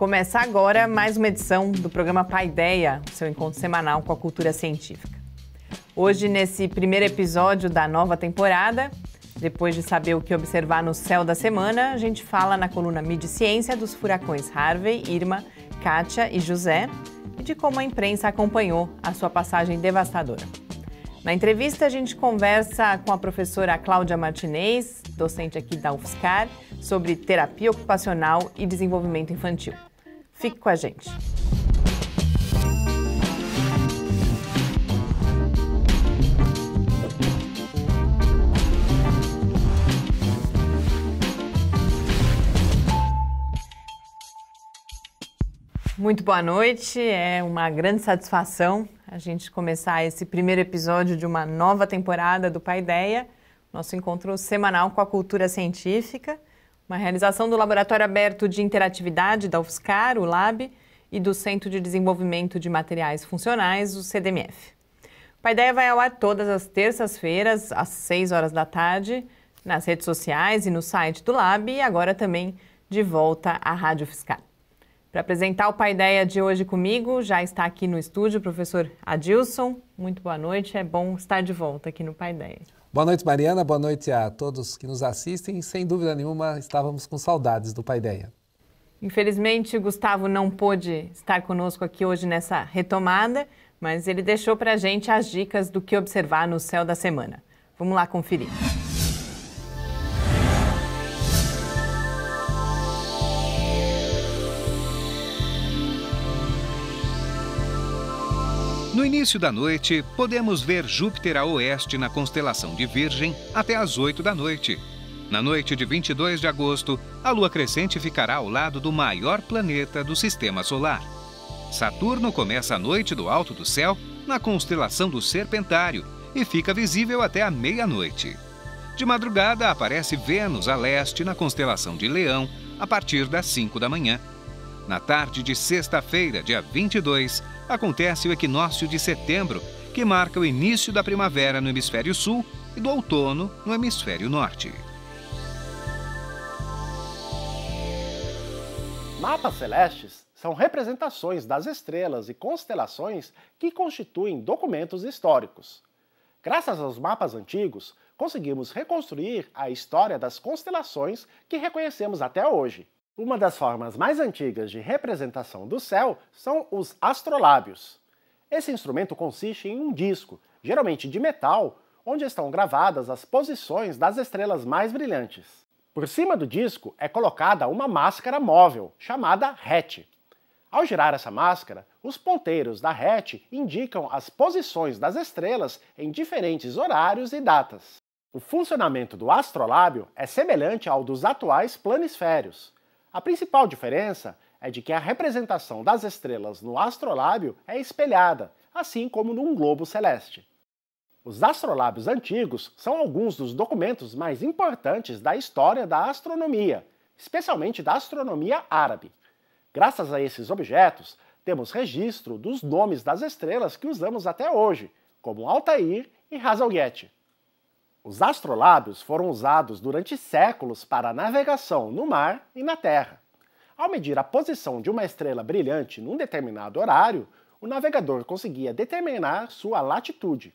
Começa agora mais uma edição do programa Paideia, seu encontro semanal com a cultura científica. Hoje, nesse primeiro episódio da nova temporada, depois de saber o que observar no céu da semana, a gente fala na coluna Midi Ciência dos furacões Harvey, Irma, Kátia e José e de como a imprensa acompanhou a sua passagem devastadora. Na entrevista, a gente conversa com a professora Cláudia Martinez, docente aqui da UFSCar, sobre terapia ocupacional e desenvolvimento infantil. Fique com a gente. Muito boa noite, é uma grande satisfação a gente começar esse primeiro episódio de uma nova temporada do Paideia, nosso encontro semanal com a cultura científica. Uma realização do Laboratório Aberto de Interatividade da UFSCar, o LAB, e do Centro de Desenvolvimento de Materiais Funcionais, o CDMF. O Pai Paideia vai ao ar todas as terças-feiras, às 6 horas da tarde, nas redes sociais e no site do Lab, e agora também de volta à Rádio UFSCar. Para apresentar o Pai Paideia de hoje comigo, já está aqui no estúdio o professor Adilson. Muito boa noite, é bom estar de volta aqui no Pai Paideia. Boa noite, Mariana. Boa noite a todos que nos assistem. Sem dúvida nenhuma, estávamos com saudades do Paideia. Infelizmente, Gustavo não pôde estar conosco aqui hoje nessa retomada, mas ele deixou para a gente as dicas do que observar no céu da semana. Vamos lá conferir. No início da noite, podemos ver Júpiter a oeste na constelação de Virgem até às 8 da noite. Na noite de 22 de agosto, a lua crescente ficará ao lado do maior planeta do sistema solar. Saturno começa a noite do alto do céu na constelação do Serpentário e fica visível até a meia-noite. De madrugada aparece Vênus a leste na constelação de Leão a partir das 5 da manhã na tarde de sexta-feira, dia 22, acontece o equinócio de setembro, que marca o início da primavera no hemisfério sul e do outono no hemisfério norte. Mapas celestes são representações das estrelas e constelações que constituem documentos históricos. Graças aos mapas antigos, conseguimos reconstruir a história das constelações que reconhecemos até hoje. Uma das formas mais antigas de representação do céu são os astrolábios. Esse instrumento consiste em um disco, geralmente de metal, onde estão gravadas as posições das estrelas mais brilhantes. Por cima do disco é colocada uma máscara móvel, chamada RET. Ao girar essa máscara, os ponteiros da RET indicam as posições das estrelas em diferentes horários e datas. O funcionamento do astrolábio é semelhante ao dos atuais planisférios, a principal diferença é de que a representação das estrelas no astrolábio é espelhada, assim como num globo celeste. Os astrolábios antigos são alguns dos documentos mais importantes da história da astronomia, especialmente da astronomia árabe. Graças a esses objetos, temos registro dos nomes das estrelas que usamos até hoje, como Altair e Razalguete. Os astrolábios foram usados durante séculos para navegação no mar e na terra. Ao medir a posição de uma estrela brilhante num determinado horário, o navegador conseguia determinar sua latitude.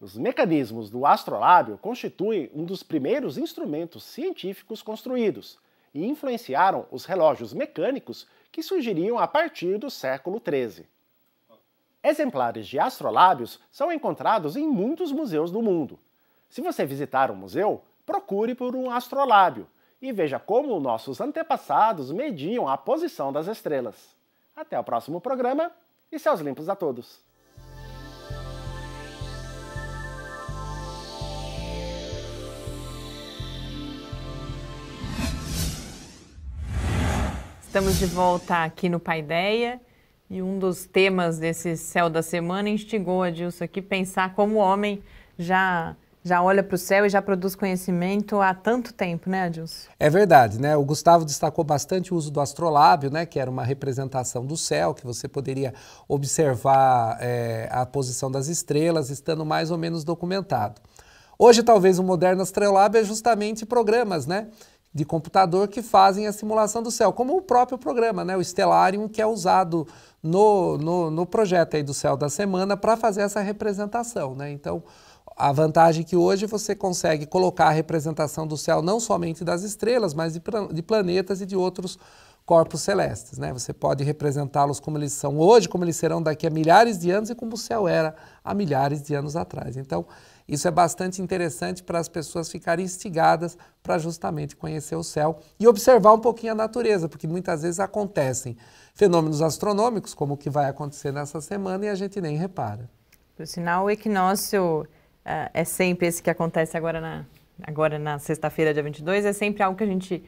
Os mecanismos do astrolábio constituem um dos primeiros instrumentos científicos construídos e influenciaram os relógios mecânicos que surgiriam a partir do século XIII. Exemplares de astrolábios são encontrados em muitos museus do mundo, se você visitar um museu, procure por um astrolábio e veja como nossos antepassados mediam a posição das estrelas. Até o próximo programa e céus limpos a todos! Estamos de volta aqui no Paideia e um dos temas desse céu da semana instigou a Dilson aqui pensar como o homem já já olha para o céu e já produz conhecimento há tanto tempo, né, Adilson? É verdade, né? O Gustavo destacou bastante o uso do astrolábio, né? Que era uma representação do céu, que você poderia observar é, a posição das estrelas, estando mais ou menos documentado. Hoje, talvez, o moderno astrolábio é justamente programas, né? De computador que fazem a simulação do céu, como o próprio programa, né? O Stellarium, que é usado no, no, no projeto aí do Céu da Semana para fazer essa representação, né? Então, a vantagem é que hoje você consegue colocar a representação do céu não somente das estrelas, mas de, de planetas e de outros corpos celestes. Né? Você pode representá-los como eles são hoje, como eles serão daqui a milhares de anos e como o céu era há milhares de anos atrás. Então, isso é bastante interessante para as pessoas ficarem instigadas para justamente conhecer o céu e observar um pouquinho a natureza, porque muitas vezes acontecem fenômenos astronômicos, como o que vai acontecer nessa semana, e a gente nem repara. Por sinal, é o equinócio ah, é sempre esse que acontece agora na, agora na sexta-feira, dia 22, é sempre algo que a gente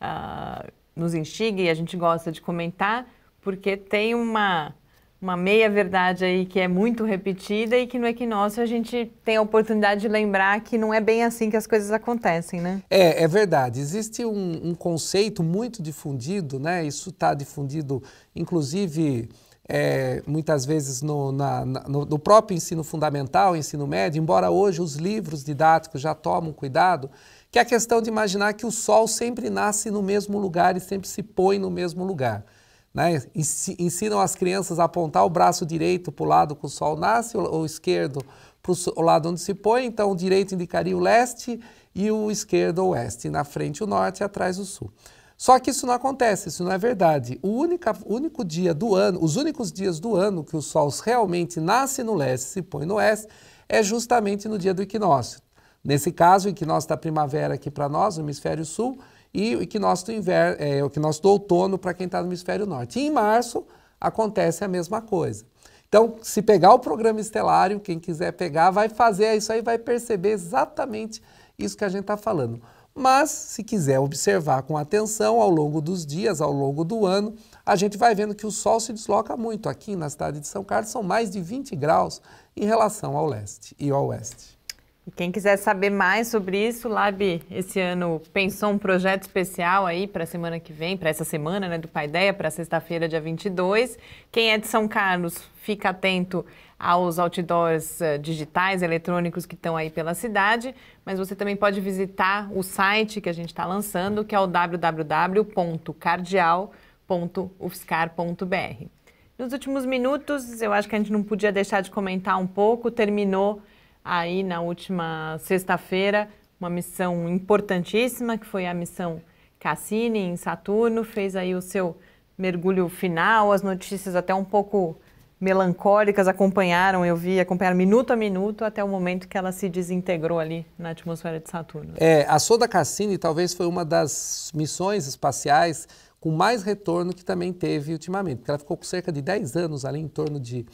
uh, nos instiga e a gente gosta de comentar, porque tem uma, uma meia-verdade aí que é muito repetida e que no equinócio a gente tem a oportunidade de lembrar que não é bem assim que as coisas acontecem, né? É, é verdade. Existe um, um conceito muito difundido, né? Isso está difundido, inclusive é, muitas vezes no, na, no, no próprio ensino fundamental, ensino médio, embora hoje os livros didáticos já tomam cuidado, que é a questão de imaginar que o sol sempre nasce no mesmo lugar e sempre se põe no mesmo lugar. Né? Ensinam as crianças a apontar o braço direito para o lado que o sol nasce, ou esquerdo para o lado onde se põe, então o direito indicaria o leste e o esquerdo o oeste, na frente o norte e atrás o sul. Só que isso não acontece, isso não é verdade. O única, único dia do ano, os únicos dias do ano que o Sol realmente nasce no leste e se põe no oeste é justamente no dia do equinócio. Nesse caso, o equinócio da primavera aqui para nós, no hemisfério sul, e o equinócio do, inverno, é, o equinócio do outono para quem está no hemisfério norte. E em março acontece a mesma coisa. Então, se pegar o programa estelário, quem quiser pegar, vai fazer isso aí, vai perceber exatamente isso que a gente está falando. Mas, se quiser observar com atenção ao longo dos dias, ao longo do ano, a gente vai vendo que o Sol se desloca muito. Aqui na cidade de São Carlos são mais de 20 graus em relação ao leste e ao oeste. E quem quiser saber mais sobre isso, o Lab, esse ano pensou um projeto especial aí para a semana que vem, para essa semana né, do Paideia, para sexta-feira, dia 22. Quem é de São Carlos, fica atento aos outdoors eh, digitais, eletrônicos que estão aí pela cidade, mas você também pode visitar o site que a gente está lançando, que é o www.cardial.ufscar.br. Nos últimos minutos, eu acho que a gente não podia deixar de comentar um pouco, terminou aí na última sexta-feira uma missão importantíssima, que foi a missão Cassini em Saturno, fez aí o seu mergulho final, as notícias até um pouco melancólicas acompanharam, eu vi, acompanhar minuto a minuto até o momento que ela se desintegrou ali na atmosfera de Saturno. É, a sonda Cassini talvez foi uma das missões espaciais com mais retorno que também teve ultimamente, porque ela ficou com cerca de 10 anos ali em torno de,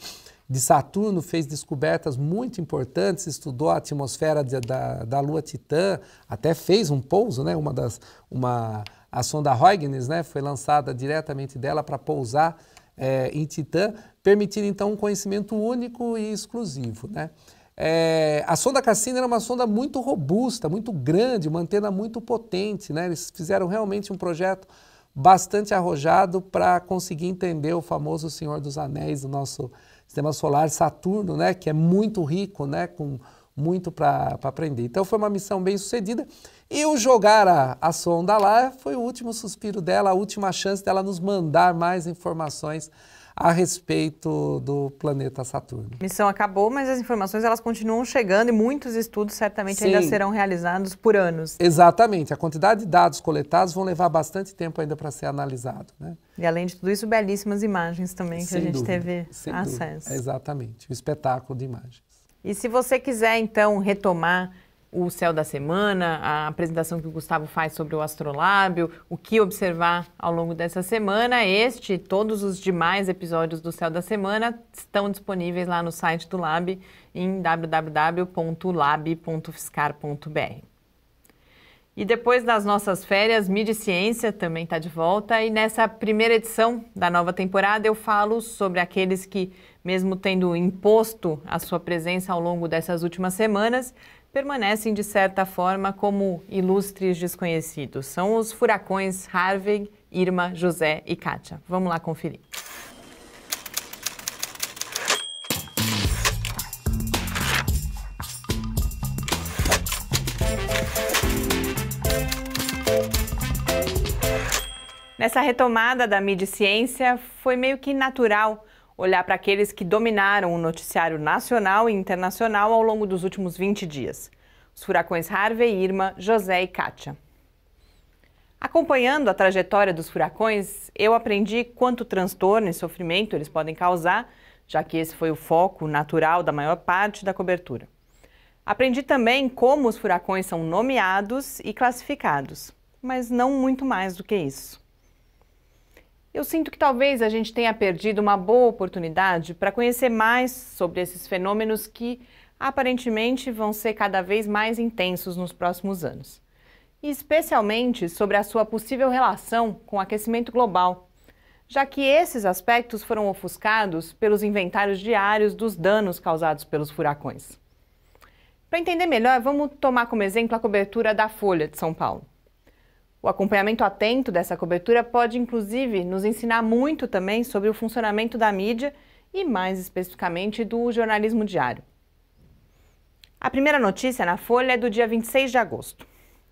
de Saturno, fez descobertas muito importantes, estudou a atmosfera de, da, da Lua Titã, até fez um pouso, né, uma das, uma, a sonda Huygens né, foi lançada diretamente dela para pousar é, em Titã, permitindo então um conhecimento único e exclusivo. Né? É, a sonda Cassini era uma sonda muito robusta, muito grande, uma antena muito potente. Né? Eles fizeram realmente um projeto bastante arrojado para conseguir entender o famoso Senhor dos Anéis do nosso sistema solar, Saturno, né? que é muito rico, né? com muito para aprender. Então foi uma missão bem sucedida. E o jogar a, a sonda lá foi o último suspiro dela, a última chance dela nos mandar mais informações a respeito do planeta Saturno. A missão acabou, mas as informações elas continuam chegando e muitos estudos certamente Sim. ainda serão realizados por anos. Exatamente. A quantidade de dados coletados vão levar bastante tempo ainda para ser analisado. Né? E além de tudo isso, belíssimas imagens também que Sem a gente dúvida. teve Sem acesso. Dúvida. Exatamente. Um espetáculo de imagens. E se você quiser então retomar o céu da semana, a apresentação que o Gustavo faz sobre o astrolábio, o que observar ao longo dessa semana. Este e todos os demais episódios do céu da semana estão disponíveis lá no site do Lab em www.lab.fiscar.br. E depois das nossas férias, Mídia e Ciência também está de volta. E nessa primeira edição da nova temporada, eu falo sobre aqueles que, mesmo tendo imposto a sua presença ao longo dessas últimas semanas, permanecem, de certa forma, como ilustres desconhecidos. São os furacões Harvey, Irma, José e Kátia. Vamos lá conferir. Nessa retomada da mídia ciência, foi meio que natural olhar para aqueles que dominaram o noticiário nacional e internacional ao longo dos últimos 20 dias: os furacões Harvey, Irma, José e Kátia. Acompanhando a trajetória dos furacões, eu aprendi quanto transtorno e sofrimento eles podem causar, já que esse foi o foco natural da maior parte da cobertura. Aprendi também como os furacões são nomeados e classificados, mas não muito mais do que isso. Eu sinto que talvez a gente tenha perdido uma boa oportunidade para conhecer mais sobre esses fenômenos que aparentemente vão ser cada vez mais intensos nos próximos anos. E especialmente sobre a sua possível relação com o aquecimento global, já que esses aspectos foram ofuscados pelos inventários diários dos danos causados pelos furacões. Para entender melhor, vamos tomar como exemplo a cobertura da Folha de São Paulo. O acompanhamento atento dessa cobertura pode, inclusive, nos ensinar muito também sobre o funcionamento da mídia e, mais especificamente, do jornalismo diário. A primeira notícia na Folha é do dia 26 de agosto.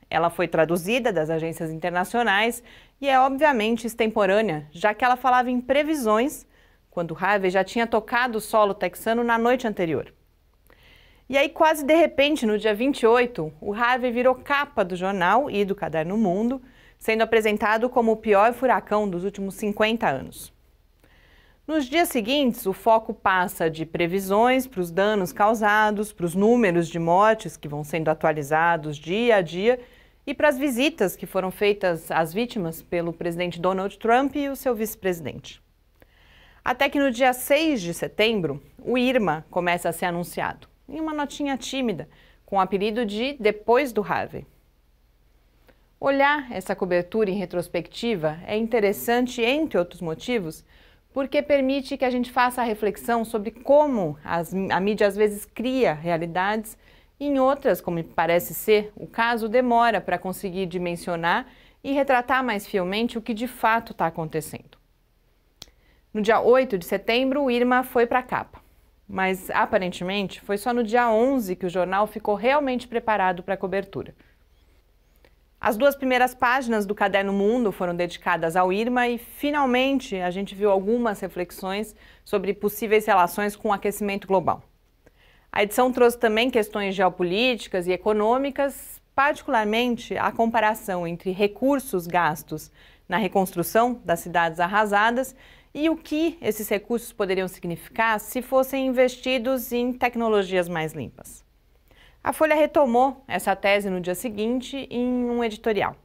Ela foi traduzida das agências internacionais e é obviamente extemporânea, já que ela falava em previsões quando Harvey já tinha tocado o solo texano na noite anterior. E aí, quase de repente, no dia 28, o Harvey virou capa do jornal e do Caderno Mundo, sendo apresentado como o pior furacão dos últimos 50 anos. Nos dias seguintes, o foco passa de previsões para os danos causados, para os números de mortes que vão sendo atualizados dia a dia e para as visitas que foram feitas às vítimas pelo presidente Donald Trump e o seu vice-presidente. Até que no dia 6 de setembro, o IRMA começa a ser anunciado em uma notinha tímida, com o apelido de Depois do Harvey. Olhar essa cobertura em retrospectiva é interessante, entre outros motivos, porque permite que a gente faça a reflexão sobre como as, a mídia às vezes cria realidades, e em outras, como parece ser, o caso demora para conseguir dimensionar e retratar mais fielmente o que de fato está acontecendo. No dia 8 de setembro, o Irma foi para a capa mas aparentemente foi só no dia 11 que o jornal ficou realmente preparado para a cobertura. As duas primeiras páginas do Caderno Mundo foram dedicadas ao Irma e, finalmente, a gente viu algumas reflexões sobre possíveis relações com o aquecimento global. A edição trouxe também questões geopolíticas e econômicas, particularmente a comparação entre recursos gastos na reconstrução das cidades arrasadas e o que esses recursos poderiam significar se fossem investidos em tecnologias mais limpas. A Folha retomou essa tese no dia seguinte em um editorial.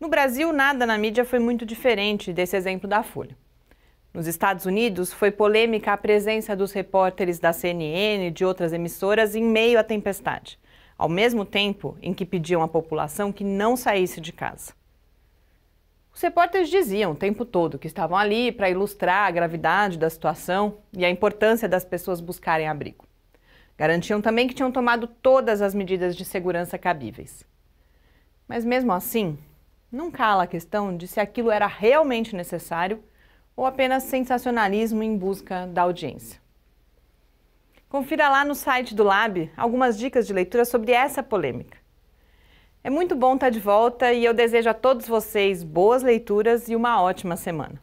No Brasil, nada na mídia foi muito diferente desse exemplo da Folha. Nos Estados Unidos, foi polêmica a presença dos repórteres da CNN e de outras emissoras em meio à tempestade, ao mesmo tempo em que pediam à população que não saísse de casa. Os repórteres diziam o tempo todo que estavam ali para ilustrar a gravidade da situação e a importância das pessoas buscarem abrigo. Garantiam também que tinham tomado todas as medidas de segurança cabíveis. Mas mesmo assim, não cala a questão de se aquilo era realmente necessário ou apenas sensacionalismo em busca da audiência. Confira lá no site do Lab algumas dicas de leitura sobre essa polêmica. É muito bom estar tá de volta e eu desejo a todos vocês boas leituras e uma ótima semana.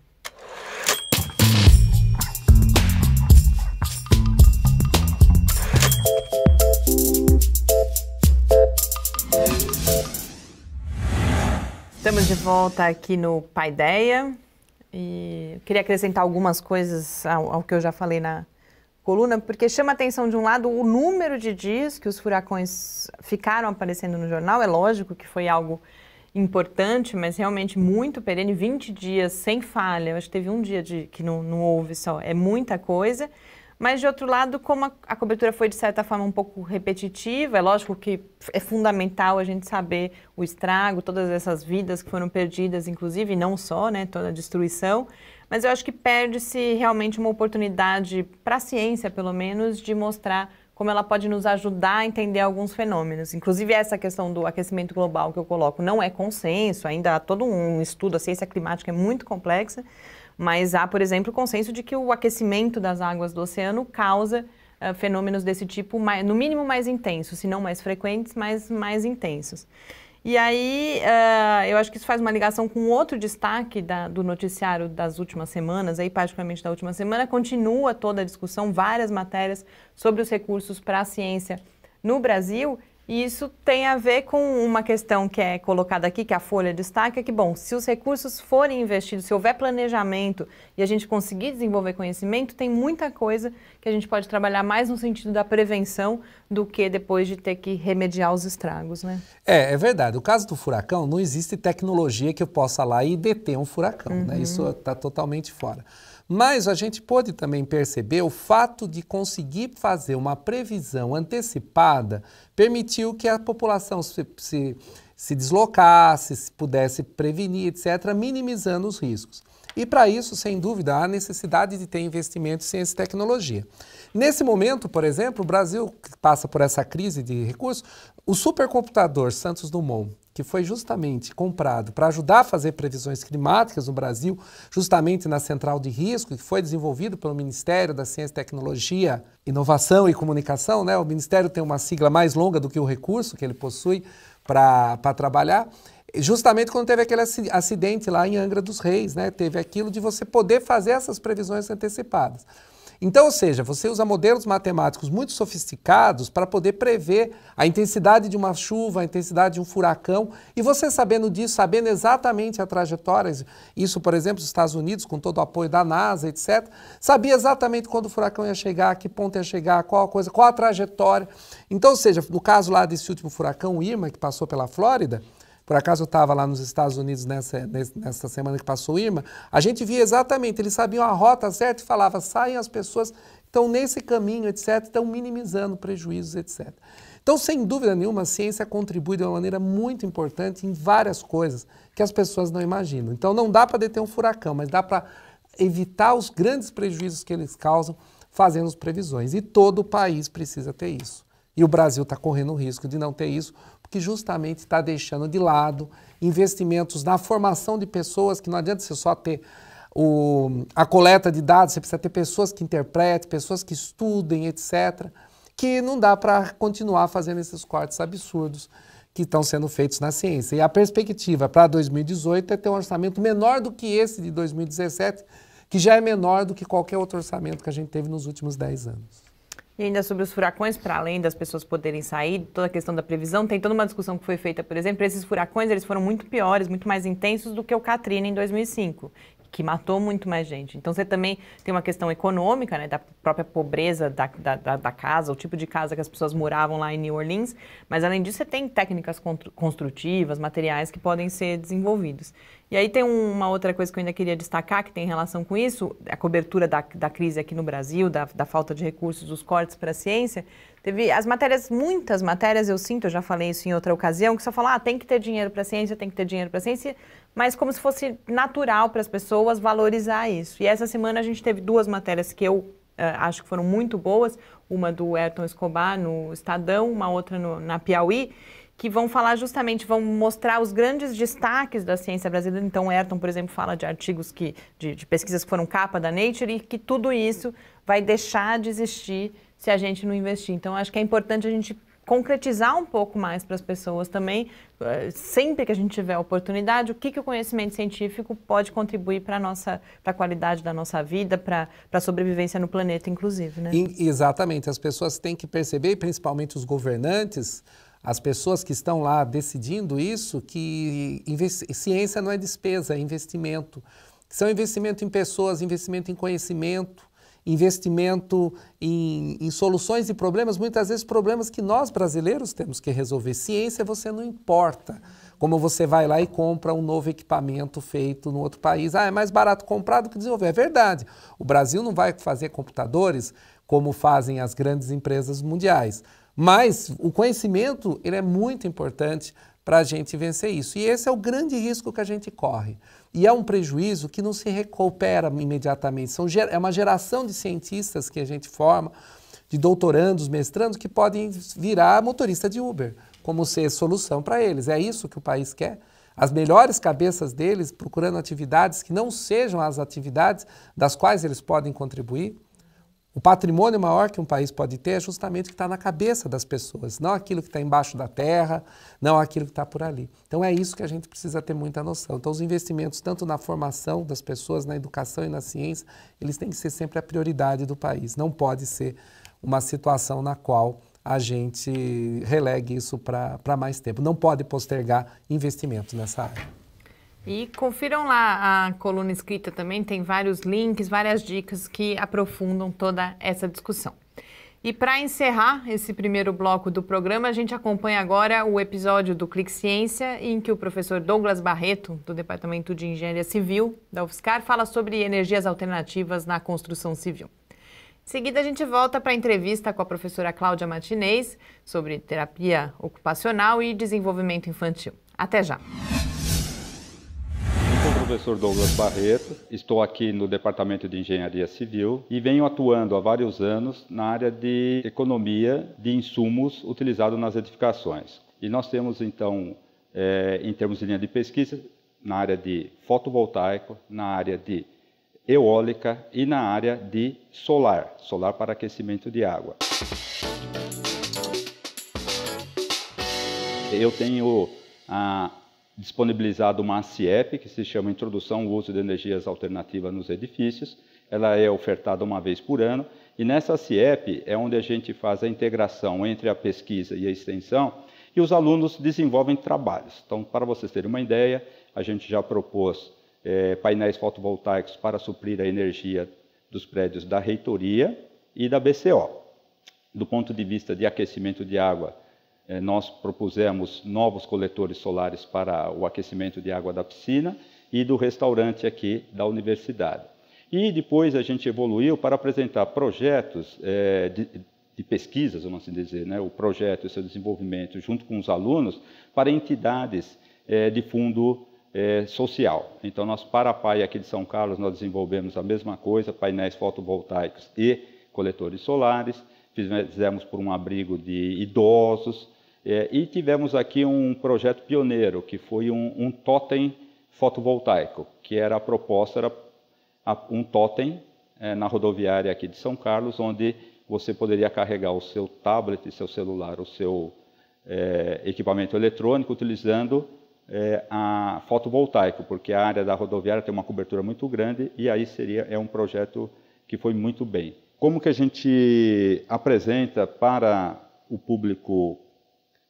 Estamos de volta aqui no Paideia e queria acrescentar algumas coisas ao, ao que eu já falei na, coluna, porque chama atenção de um lado o número de dias que os furacões ficaram aparecendo no jornal. É lógico que foi algo importante, mas realmente muito perene, 20 dias sem falha. Eu acho que teve um dia de, que não, não houve só, é muita coisa. Mas, de outro lado, como a, a, cobertura foi, de certa forma, um pouco repetitiva, é lógico que é fundamental a gente saber o estrago, todas essas vidas que foram perdidas, inclusive, e não só, né, toda a destruição. Mas eu acho que perde-se realmente uma oportunidade, para a ciência pelo menos, de mostrar como ela pode nos ajudar a entender alguns fenômenos. Inclusive, essa questão do aquecimento global que eu coloco não é consenso, ainda há todo um estudo, a ciência climática é muito complexa, mas há, por exemplo, consenso de que o aquecimento das águas do oceano causa uh, fenômenos desse tipo, mais, no mínimo mais intensos, se não mais frequentes, mas mais intensos. E aí, uh, eu acho que isso faz uma ligação com outro destaque da, do noticiário das últimas semanas, aí particularmente da última semana, continua toda a discussão, várias matérias sobre os recursos para a ciência no Brasil e isso tem a ver com uma questão que é colocada aqui, que é a Folha destaca, é que, bom, se os recursos forem investidos, se houver planejamento e a gente conseguir desenvolver conhecimento, tem muita coisa que a gente pode trabalhar mais no sentido da prevenção do que depois de ter que remediar os estragos, né? É, é verdade. O caso do furacão, não existe tecnologia que eu possa lá e deter um furacão, né? uhum. né? Isso está totalmente fora. Mas a gente pôde também perceber o fato de conseguir fazer uma previsão antecipada permitiu que a população se, se, se deslocasse, se pudesse prevenir, etc., minimizando os riscos. E para isso, sem dúvida, há necessidade de ter investimento em ciência e tecnologia. Nesse momento, por exemplo, o Brasil que passa por essa crise de recursos, o supercomputador Santos Dumont que foi justamente comprado para ajudar a fazer previsões climáticas no Brasil, justamente na central de risco, que foi desenvolvido pelo Ministério da Ciência, Tecnologia, Inovação e Comunicação. Né? O Ministério tem uma sigla mais longa do que o recurso que ele possui para trabalhar justamente quando teve aquele acidente lá em Angra dos Reis, né? Teve aquilo de você poder fazer essas previsões antecipadas. Então, ou seja, você usa modelos matemáticos muito sofisticados para poder prever a intensidade de uma chuva, a intensidade de um furacão, e você sabendo disso, sabendo exatamente a trajetória, isso, por exemplo, os Estados Unidos, com todo o apoio da NASA, etc., sabia exatamente quando o furacão ia chegar, a que ponto ia chegar, qual a coisa, qual a trajetória. Então, ou seja, no caso lá desse último furacão, Irma, que passou pela Flórida, por acaso eu estava lá nos Estados Unidos nessa, nessa semana que passou Irma, a gente via exatamente, eles sabiam a rota certa e falava, saem as pessoas estão nesse caminho, etc., estão minimizando prejuízos, etc. Então, sem dúvida nenhuma, a ciência contribui de uma maneira muito importante em várias coisas que as pessoas não imaginam. Então, não dá para deter um furacão, mas dá para evitar os grandes prejuízos que eles causam fazendo as previsões. E todo o país precisa ter isso. E o Brasil está correndo o risco de não ter isso, que justamente está deixando de lado investimentos na formação de pessoas, que não adianta você só ter o, a coleta de dados, você precisa ter pessoas que interpretem, pessoas que estudem, etc., que não dá para continuar fazendo esses cortes absurdos que estão sendo feitos na ciência. E a perspectiva para 2018 é ter um orçamento menor do que esse de 2017, que já é menor do que qualquer outro orçamento que a gente teve nos últimos 10 anos. E ainda sobre os furacões, para além das pessoas poderem sair, toda a questão da previsão, tem toda uma discussão que foi feita, por exemplo, esses furacões, eles foram muito piores, muito mais intensos do que o Katrina em 2005 que matou muito mais gente. Então você também tem uma questão econômica, né, da própria pobreza da, da, da, casa, o tipo de casa que as pessoas moravam lá em New Orleans, mas além disso você tem técnicas construtivas, materiais que podem ser desenvolvidos. E aí tem uma outra coisa que eu ainda queria destacar que tem relação com isso, a cobertura da, da crise aqui no Brasil, da, da falta de recursos, dos cortes para a ciência, Teve as matérias, muitas matérias eu sinto, eu já falei isso em outra ocasião, que só falam, ah, tem que ter dinheiro para ciência, tem que ter dinheiro para ciência, mas como se fosse natural para as pessoas valorizar isso. E essa semana a gente teve duas matérias que eu uh, acho que foram muito boas, uma do Ayrton Escobar no Estadão, uma outra no, na Piauí, que vão falar justamente, vão mostrar os grandes destaques da ciência brasileira. Então, o Ayrton, por exemplo, fala de artigos que, de, de pesquisas que foram capa da Nature e que tudo isso vai deixar de existir se a gente não investir. Então, acho que é importante a gente concretizar um pouco mais para as pessoas também, eh, sempre que a gente tiver oportunidade, o que, que o conhecimento científico pode contribuir para a nossa, para qualidade da nossa vida, para a sobrevivência no planeta, inclusive, né? E, exatamente, as pessoas têm que perceber, principalmente os governantes, as pessoas que estão lá decidindo isso, que ciência não é despesa, é investimento. São investimento em pessoas, investimento em conhecimento, investimento em, em soluções e problemas, muitas vezes problemas que nós brasileiros temos que resolver. Ciência você não importa. Como você vai lá e compra um novo equipamento feito no outro país. Ah, é mais barato comprar do que desenvolver. É verdade. O Brasil não vai fazer computadores como fazem as grandes empresas mundiais. Mas o conhecimento ele é muito importante para a gente vencer isso. E esse é o grande risco que a gente corre. E é um prejuízo que não se recupera imediatamente. São, é uma geração de cientistas que a gente forma, de doutorandos, mestrandos, que podem virar motorista de Uber, como ser solução para eles. É isso que o país quer? As melhores cabeças deles procurando atividades que não sejam as atividades das quais eles podem contribuir? O patrimônio maior que um país pode ter é justamente o que está na cabeça das pessoas, não aquilo que está embaixo da terra, não aquilo que está por ali. Então é isso que a gente precisa ter muita noção. Então os investimentos, tanto na formação das pessoas, na educação e na ciência, eles têm que ser sempre a prioridade do país. Não pode ser uma situação na qual a gente relegue isso para mais tempo. Não pode postergar investimentos nessa área. E confiram lá a coluna escrita também, tem vários links, várias dicas que aprofundam toda essa discussão. E para encerrar esse primeiro bloco do programa, a gente acompanha agora o episódio do Clique Ciência, em que o professor Douglas Barreto, do Departamento de Engenharia Civil da UFSCar, fala sobre energias alternativas na construção civil. Em seguida, a gente volta para a entrevista com a professora Cláudia Martinez sobre terapia ocupacional e desenvolvimento infantil. Até já! professor Douglas Barreto, estou aqui no Departamento de Engenharia Civil e venho atuando há vários anos na área de economia de insumos utilizados nas edificações. E nós temos, então, é, em termos de linha de pesquisa, na área de fotovoltaico, na área de eólica e na área de solar, solar para aquecimento de água. Eu tenho a disponibilizado uma ACIEP, que se chama Introdução ao Uso de Energias Alternativas nos Edifícios. Ela é ofertada uma vez por ano. E nessa CiEP é onde a gente faz a integração entre a pesquisa e a extensão e os alunos desenvolvem trabalhos. Então, para vocês terem uma ideia, a gente já propôs é, painéis fotovoltaicos para suprir a energia dos prédios da reitoria e da BCO. Do ponto de vista de aquecimento de água, eh, nós propusemos novos coletores solares para o aquecimento de água da piscina e do restaurante aqui da universidade. E depois a gente evoluiu para apresentar projetos é, de, de, pesquisas, vamos assim dizer, né, o projeto e seu desenvolvimento junto com os alunos para entidades é, de fundo é, social. Então, nós, para a PAI aqui de São Carlos, nós desenvolvemos a mesma coisa, painéis fotovoltaicos e coletores solares, fizemos por um abrigo de idosos, é, e tivemos aqui um projeto pioneiro, que foi um, um totem fotovoltaico, que era a proposta, era um totem é, na rodoviária aqui de São Carlos, onde você poderia carregar o seu tablet, seu celular, o seu é, equipamento eletrônico, utilizando é, a fotovoltaico, porque a área da rodoviária tem uma cobertura muito grande e aí seria é um projeto que foi muito bem. Como que a gente apresenta para o público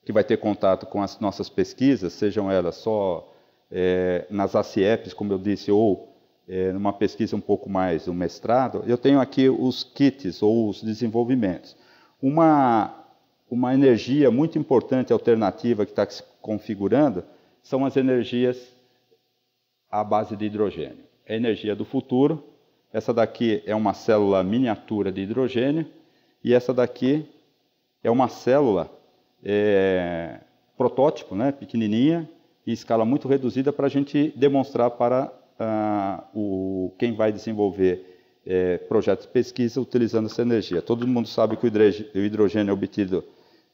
que vai ter contato com as nossas pesquisas, sejam elas só é, nas ACIEPs, como eu disse, ou é, numa pesquisa um pouco mais, do mestrado, eu tenho aqui os kits ou os desenvolvimentos. Uma, uma energia muito importante, alternativa, que está se configurando, são as energias à base de hidrogênio. É a energia do futuro. Essa daqui é uma célula miniatura de hidrogênio e essa daqui é uma célula é, protótipo, né, pequenininha, em escala muito reduzida, para a gente demonstrar para ah, o, quem vai desenvolver é, projetos de pesquisa utilizando essa energia. Todo mundo sabe que o hidrogênio é obtido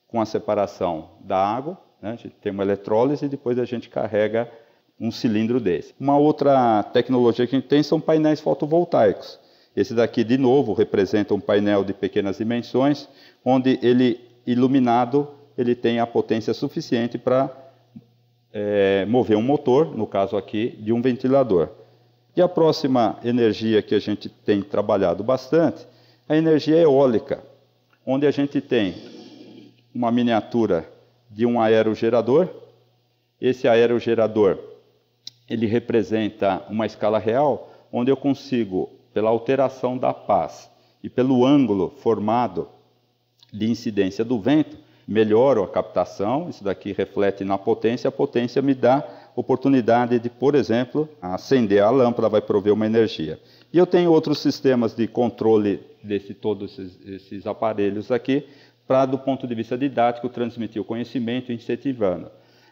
com a separação da água, né, a gente tem uma eletrólise e depois a gente carrega um cilindro desse. Uma outra tecnologia que a gente tem são painéis fotovoltaicos. Esse daqui, de novo, representa um painel de pequenas dimensões, onde ele, iluminado, ele tem a potência suficiente para é, mover um motor, no caso aqui, de um ventilador. E a próxima energia que a gente tem trabalhado bastante é a energia eólica, onde a gente tem uma miniatura de um aerogerador. Esse aerogerador ele representa uma escala real, onde eu consigo, pela alteração da paz e pelo ângulo formado de incidência do vento, melhoro a captação, isso daqui reflete na potência, a potência me dá oportunidade de, por exemplo, acender a lâmpada, vai prover uma energia. E eu tenho outros sistemas de controle desse todos esses, esses aparelhos aqui, para, do ponto de vista didático, transmitir o conhecimento incentivando.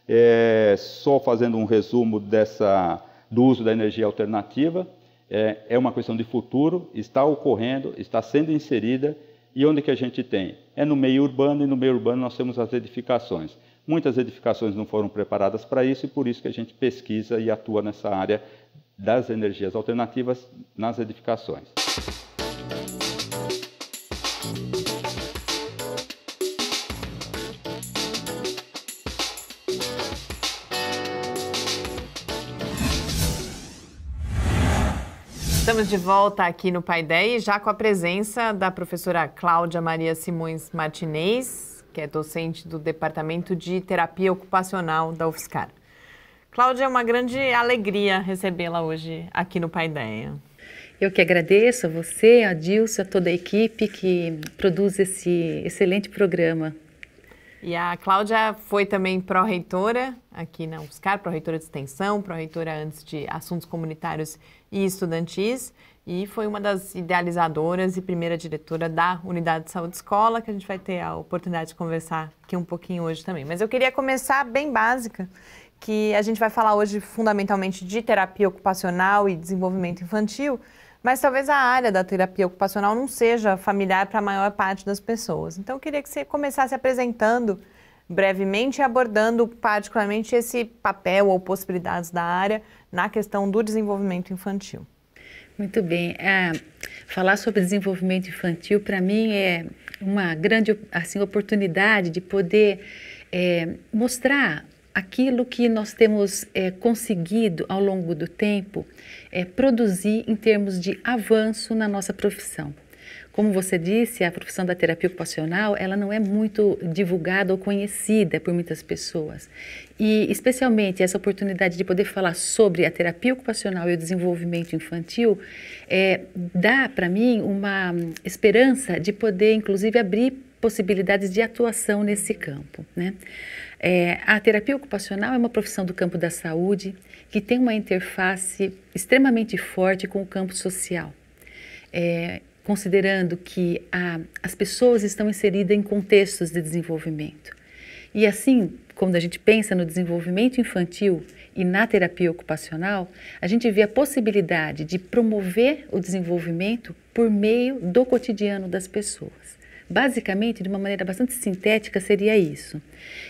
É, só fazendo um resumo dessa, do uso da energia alternativa, é, é uma questão de futuro, está ocorrendo, está sendo inserida e onde que a gente tem? É no meio urbano, e no meio urbano nós temos as edificações. Muitas edificações não foram preparadas para isso, e por isso que a gente pesquisa e atua nessa área das energias alternativas nas edificações. Estamos de volta aqui no Pai Paideia e já com a presença da professora Cláudia Maria Simões Martinez, que é docente do Departamento de Terapia Ocupacional da UFSCar. Cláudia, é uma grande alegria recebê-la hoje aqui no Pai Paideia. Eu que agradeço a você, a Dilson, a toda a equipe que produz esse excelente programa. E a Cláudia foi também pró-reitora aqui na UFSCar, pró-reitora de extensão, pró-reitora antes de assuntos comunitários e estudantis, e foi uma das idealizadoras e primeira diretora da Unidade de Saúde Escola, que a gente vai ter a oportunidade de conversar aqui um pouquinho hoje também. Mas eu queria começar bem básica, que a gente vai falar hoje fundamentalmente de terapia ocupacional e desenvolvimento infantil, mas talvez a área da terapia ocupacional não seja familiar para a maior parte das pessoas. Então, eu queria que você começasse apresentando brevemente e abordando particularmente esse papel ou possibilidades da área na questão do desenvolvimento infantil. Muito bem. É, falar sobre desenvolvimento infantil para mim é uma grande assim oportunidade de poder é, mostrar aquilo que nós temos é, conseguido ao longo do tempo é, produzir em termos de avanço na nossa profissão. Como você disse, a profissão da terapia ocupacional, ela não é muito divulgada ou conhecida por muitas pessoas. E especialmente essa oportunidade de poder falar sobre a terapia ocupacional e o desenvolvimento infantil é, dá para mim uma esperança de poder, inclusive, abrir possibilidades de atuação nesse campo. Né? É, a terapia ocupacional é uma profissão do campo da saúde que tem uma interface extremamente forte com o campo social. É, considerando que a, as pessoas estão inseridas em contextos de desenvolvimento. E assim, quando a gente pensa no desenvolvimento infantil e na terapia ocupacional, a gente vê a possibilidade de promover o desenvolvimento por meio do cotidiano das pessoas. Basicamente, de uma maneira bastante sintética, seria isso.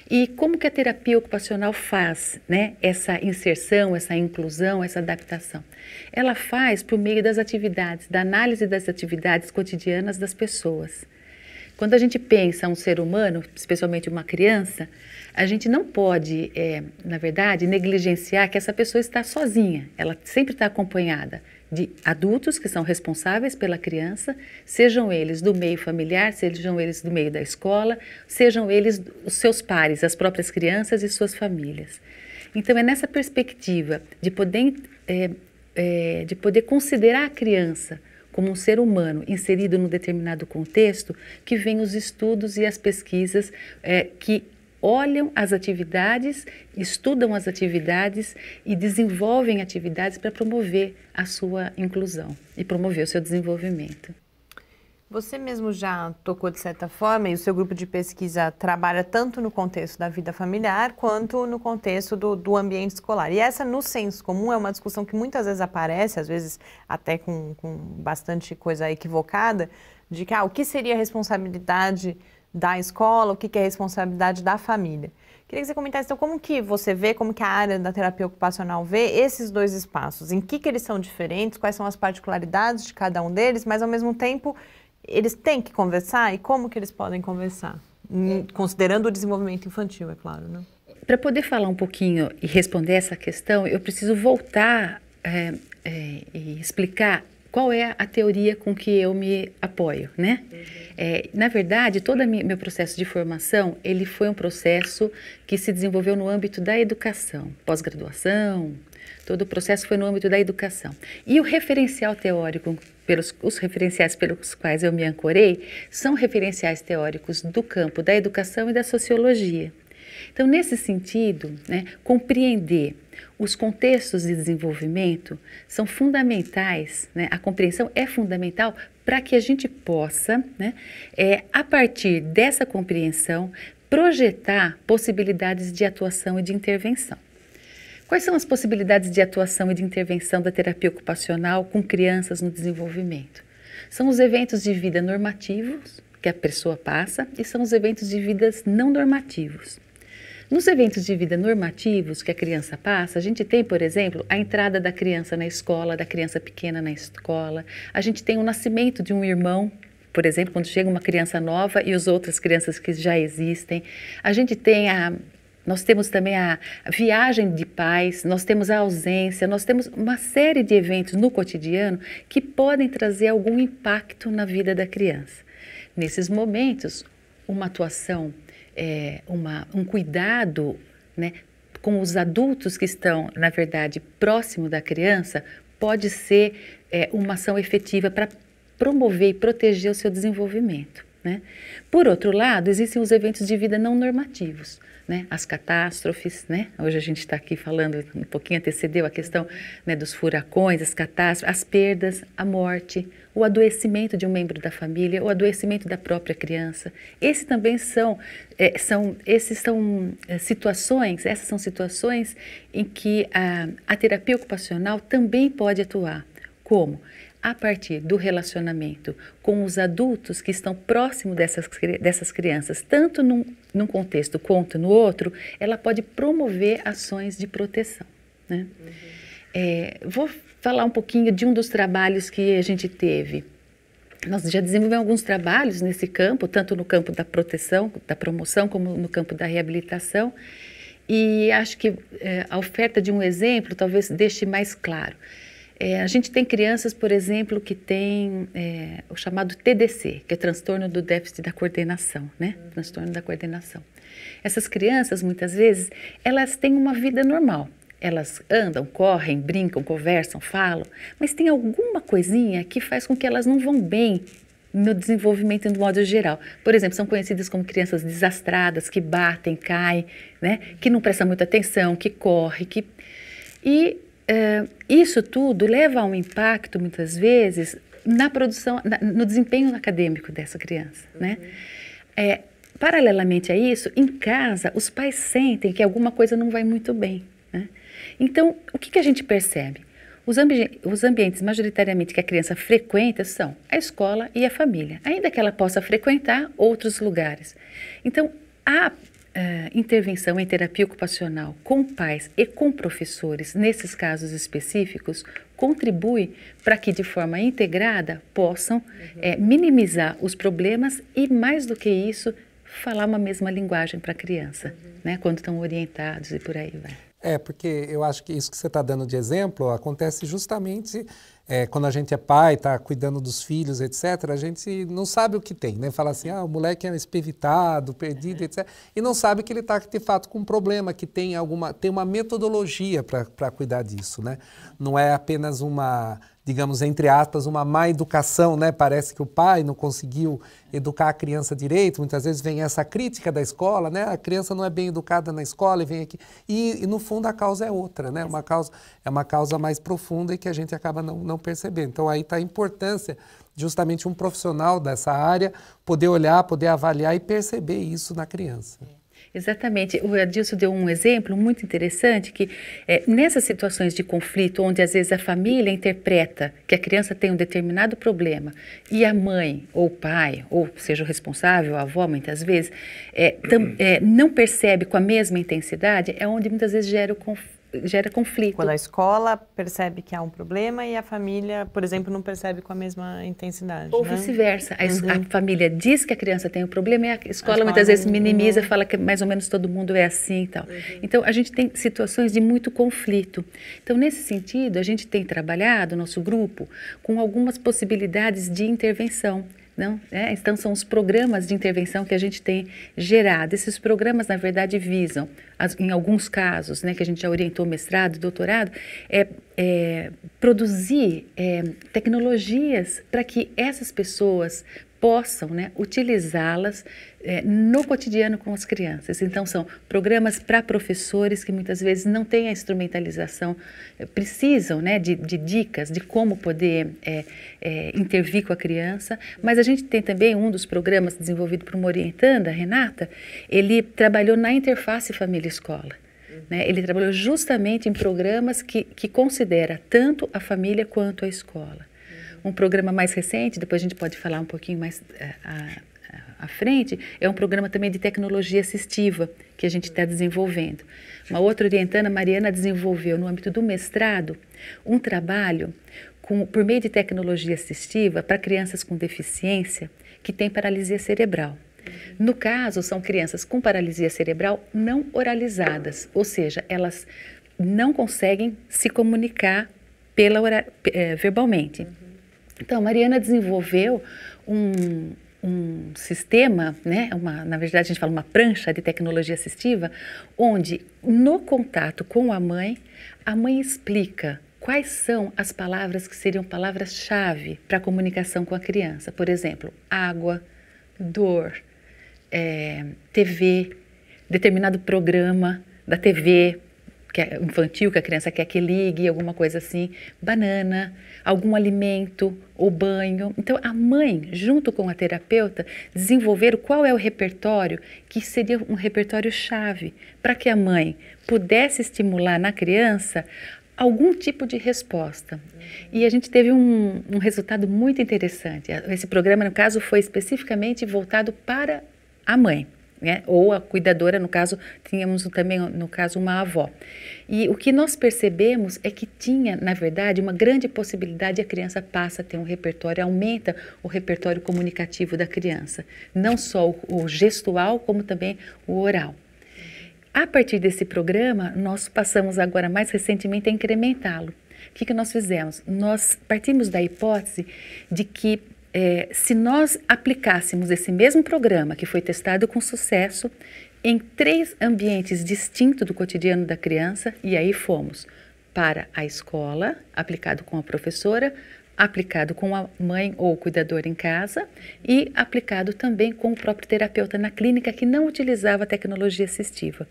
E como que a terapia ocupacional faz né, essa inserção, essa inclusão, essa adaptação? Ela faz por meio das atividades, da análise das atividades cotidianas das pessoas. Quando a gente pensa um ser humano, especialmente uma criança, a gente não pode, é, na verdade, negligenciar que essa pessoa está sozinha, ela sempre está acompanhada de adultos que são responsáveis pela criança, sejam eles do meio familiar, sejam eles do meio da escola, sejam eles os seus pares, as próprias crianças e suas famílias. Então, é nessa perspectiva de poder, é, é, de poder considerar a criança como um ser humano inserido num determinado contexto que vem os estudos e as pesquisas é, que olham as atividades, estudam as atividades e desenvolvem atividades para promover a sua inclusão e promover o seu desenvolvimento. Você mesmo já tocou de certa forma e o seu grupo de pesquisa trabalha tanto no contexto da vida familiar quanto no contexto do, do ambiente escolar. E essa, no senso comum, é uma discussão que muitas vezes aparece, às vezes até com, com bastante coisa equivocada, de que ah, o que seria a responsabilidade da escola, o que, é responsabilidade da família. Queria que você comentasse, então, como que você vê, como que a área da terapia ocupacional vê esses dois espaços? Em que, que eles são diferentes? Quais são as particularidades de cada um deles? Mas, ao mesmo tempo, eles têm que conversar? E como que eles podem conversar? Hum, considerando o desenvolvimento infantil, é claro, né? Para poder falar um pouquinho e responder essa questão, eu preciso voltar é, é, e explicar qual é a teoria com que eu me apoio, né? Uhum. É, na verdade, todo o meu processo de formação, ele foi um processo que se desenvolveu no âmbito da educação, pós-graduação, todo o processo foi no âmbito da educação. E o referencial teórico, pelos, os referenciais pelos quais eu me ancorei, são referenciais teóricos do campo da educação e da sociologia. Então, nesse sentido, né, compreender os contextos de desenvolvimento são fundamentais, né? a compreensão é fundamental para que a gente possa, né, é, a partir dessa compreensão, projetar possibilidades de atuação e de intervenção. Quais são as possibilidades de atuação e de intervenção da terapia ocupacional com crianças no desenvolvimento? São os eventos de vida normativos que a pessoa passa e são os eventos de vidas não normativos. Nos eventos de vida normativos que a criança passa, a gente tem, por exemplo, a entrada da criança na escola, da criança pequena na escola, a gente tem o nascimento de um irmão por exemplo, quando chega uma criança nova e as outras crianças que já existem. A gente tem a. Nós temos também a viagem de pais, nós temos a ausência, nós temos uma série de eventos no cotidiano que podem trazer algum impacto na vida da criança. Nesses momentos, uma atuação é, uma, um cuidado né, com os adultos que estão, na verdade, próximo da criança, pode ser é, uma ação efetiva para promover e proteger o seu desenvolvimento. Né? Por outro lado, existem os eventos de vida não normativos, né? as catástrofes. Né? Hoje a gente está aqui falando um pouquinho, antecedeu a questão né, dos furacões, as catástrofes, as perdas, a morte, o adoecimento de um membro da família, o adoecimento da própria criança. Esse também são, é, são, esses são é, situações, essas são situações em que a, a terapia ocupacional também pode atuar. Como? a partir do relacionamento com os adultos que estão próximo dessas, dessas crianças, tanto num, num contexto quanto no outro, ela pode promover ações de proteção. Né? Uhum. É, vou falar um pouquinho de um dos trabalhos que a gente teve. Nós já desenvolvemos alguns trabalhos nesse campo, tanto no campo da proteção, da promoção, como no campo da reabilitação. E acho que é, a oferta de um exemplo talvez deixe mais claro. É, a gente tem crianças, por exemplo, que têm é, o chamado TDC, que é transtorno do déficit da coordenação, né? Uhum. Transtorno da coordenação. Essas crianças, muitas vezes, elas têm uma vida normal. Elas andam, correm, brincam, conversam, falam, mas tem alguma coisinha que faz com que elas não vão bem no desenvolvimento do modo geral. Por exemplo, são conhecidas como crianças desastradas, que batem, caem, né? que não prestam muita atenção, que corre, que... E uh, isso tudo leva a um impacto, muitas vezes, na produção, na, no desempenho acadêmico dessa criança. Uhum. Né? É, paralelamente a isso, em casa, os pais sentem que alguma coisa não vai muito bem. Então, o que, que a gente percebe? Os, ambi os, ambientes majoritariamente que a criança frequenta são a escola e a família, ainda que ela possa frequentar outros lugares. Então, a Uh, intervenção em terapia ocupacional com pais e com professores, nesses casos específicos, contribui para que, de forma integrada, possam uhum. é, minimizar os problemas e, mais do que isso, falar uma mesma linguagem para a criança, uhum. né, quando estão orientados e por aí vai. É, porque eu acho que isso que você está dando de exemplo acontece justamente é, quando a gente é pai, está cuidando dos filhos, etc. A gente não sabe o que tem, né? Fala assim, ah, o moleque é espevitado, perdido, etc. E não sabe que ele está, de fato, com um problema, que tem alguma, tem uma metodologia para cuidar disso, né? Não é apenas uma digamos, entre aspas, uma má educação, né? Parece que o pai não conseguiu educar a criança direito. Muitas vezes vem essa crítica da escola, né? A criança não é bem educada na escola e vem aqui. E, e no fundo a causa é outra, né? Uma causa, é uma causa mais profunda e que a gente acaba não, não percebendo. Então aí está a importância justamente um profissional dessa área poder olhar, poder avaliar e perceber isso na criança. É. Exatamente. O Adilson deu um exemplo muito interessante que é, nessas situações de conflito, onde às vezes a família interpreta que a criança tem um determinado problema e a mãe ou o pai, ou seja o responsável, a avó muitas vezes, é, tam, é, não percebe com a mesma intensidade, é onde muitas vezes gera o conflito gera conflito. Quando a escola percebe que há um problema e a família, por exemplo, não percebe com a mesma intensidade. Ou né? vice-versa. Uhum. A, a, família diz que a criança tem um problema e a escola, a escola muitas vezes minimiza, não. fala que mais ou menos todo mundo é assim e tal. Uhum. Então, a gente tem situações de muito conflito. Então, nesse sentido, a gente tem trabalhado, nosso grupo, com algumas possibilidades de intervenção. Não, é? Então, são os programas de intervenção que a gente tem gerado. Esses programas, na verdade, visam, as, em alguns casos, né, que a gente já orientou mestrado, doutorado, é, é produzir é, tecnologias para que essas pessoas possam né, utilizá-las é, no cotidiano com as crianças. Então, são programas para professores que muitas vezes não têm a instrumentalização, eh, precisam né, de, de, dicas de como poder é, intervir com a criança. Mas a gente tem também um dos programas desenvolvido por uma orientanda, Renata, ele trabalhou na interface família-escola. Né? Ele trabalhou justamente em programas que, que considera tanto a família quanto a escola. Um programa mais recente, depois a gente pode falar um pouquinho mais é, à frente é um programa também de tecnologia assistiva que a gente está desenvolvendo. Uma outra orientana, Mariana, desenvolveu no âmbito do mestrado um trabalho com, por meio de tecnologia assistiva para crianças com deficiência que têm paralisia cerebral. No caso, são crianças com paralisia cerebral não oralizadas, ou seja, elas não conseguem se comunicar pela, é, verbalmente. Então, a Mariana desenvolveu um, um sistema, né, uma, na verdade a gente fala uma prancha de tecnologia assistiva, onde no contato com a mãe, a mãe explica quais são as palavras que seriam palavras-chave para a comunicação com a criança. Por exemplo, água, dor, é, eh, TV, determinado programa da TV, que é infantil, que a criança quer que ligue, alguma coisa assim, banana, algum alimento, ou banho. Então, a mãe, junto com a terapeuta, desenvolveram qual é o repertório que seria um repertório chave para que a mãe pudesse estimular na criança algum tipo de resposta. E a gente teve um, um resultado muito interessante. Esse programa, no caso, foi especificamente voltado para a mãe né? Ou a cuidadora, no caso, tínhamos também, no caso, uma avó. E o que nós percebemos é que tinha, na verdade, uma grande possibilidade a criança passa a ter um repertório, aumenta o repertório comunicativo da criança, não só o, o gestual, como também o oral. A partir desse programa, nós passamos agora mais recentemente a incrementá-lo. O que, que nós fizemos? Nós partimos da hipótese de que é, se nós aplicássemos esse mesmo programa que foi testado com sucesso em três ambientes distintos do cotidiano da criança, e aí fomos para a escola, aplicado com a professora, aplicado com a mãe ou o cuidador em casa e aplicado também com o próprio terapeuta na clínica que não utilizava tecnologia assistiva.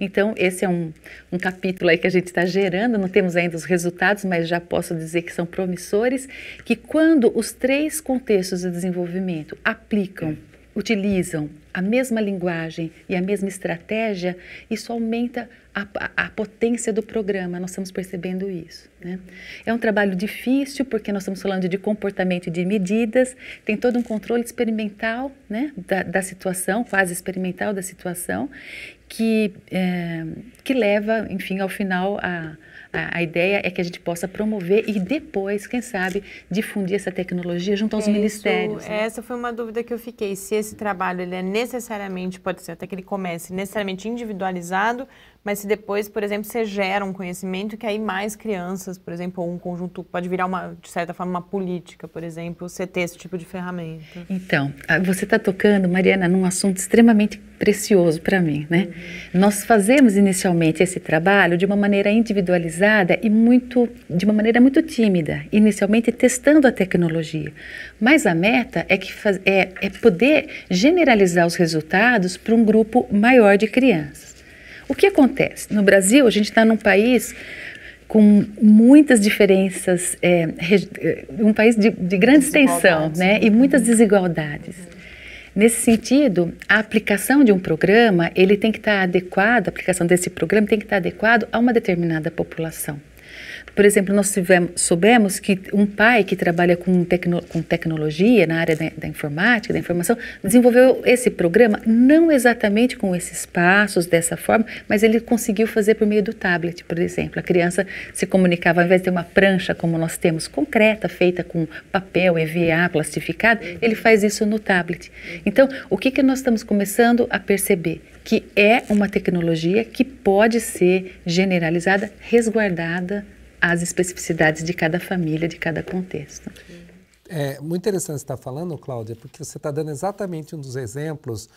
Então, esse é um, um capítulo aí que a gente está gerando, não temos ainda os resultados, mas já posso dizer que são promissores, que quando os três contextos de desenvolvimento aplicam utilizam a mesma linguagem e a mesma estratégia, isso aumenta a, a, a potência do programa. Nós estamos percebendo isso. Né? É um trabalho difícil, porque nós estamos falando de comportamento e de medidas, tem todo um controle experimental né, da, da situação, quase experimental da situação, que, é, que leva, enfim, ao final a a, a, ideia é que a gente possa promover e depois, quem sabe, difundir essa tecnologia junto aos é Isso, ministérios. Né? Essa foi uma dúvida que eu fiquei. Se esse trabalho ele é necessariamente, pode ser até que ele comece necessariamente individualizado, mas se depois, por exemplo, você gera um conhecimento que aí mais crianças, por exemplo, ou um conjunto pode virar uma, de certa forma, uma política, por exemplo, você ter esse tipo de ferramenta. Então, você está tocando, Mariana, num assunto extremamente precioso para mim, né? Uhum. Nós fazemos inicialmente esse trabalho de uma maneira individualizada e muito, de uma maneira muito tímida, inicialmente testando a tecnologia. Mas a meta é que faz, é, é poder generalizar os resultados para um grupo maior de crianças. O que acontece? No Brasil, a gente está num país com muitas diferenças, é, é um país de, de grande extensão né? e muitas uhum. desigualdades. Nesse sentido, a aplicação de um programa, ele tem que estar tá adequado, a aplicação desse programa tem que estar tá adequado a uma determinada população. Por exemplo, nós tivemos, soubemos que um pai que trabalha com, tecno, com tecnologia na área da, da, informática, da informação, desenvolveu esse programa não exatamente com esses passos, dessa forma, mas ele conseguiu fazer por meio do tablet, por exemplo. A criança se comunicava, ao invés de ter uma prancha como nós temos, concreta, feita com papel, EVA, plastificado, ele faz isso no tablet. Então, o que, que nós estamos começando a perceber? Que é uma tecnologia que pode ser generalizada, resguardada, as especificidades de cada família, de cada contexto. É muito interessante você estar tá falando, Cláudia, porque você está dando exatamente um dos exemplos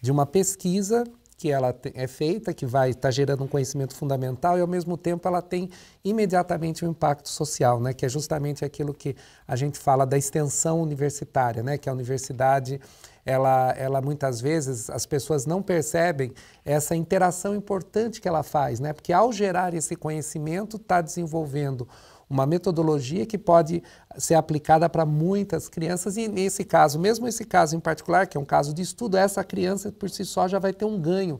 de uma pesquisa que ela é feita, que vai estar tá gerando um conhecimento fundamental e ao mesmo tempo ela tem imediatamente um impacto social, né? Que é justamente aquilo que a gente fala da extensão universitária, né? Que é a universidade ela, ela muitas vezes as pessoas não percebem essa interação importante que ela faz, né? Porque ao gerar esse conhecimento, está desenvolvendo uma metodologia que pode ser aplicada para muitas crianças e nesse caso, mesmo esse caso em particular, que é um caso de estudo, essa criança por si só já vai ter um ganho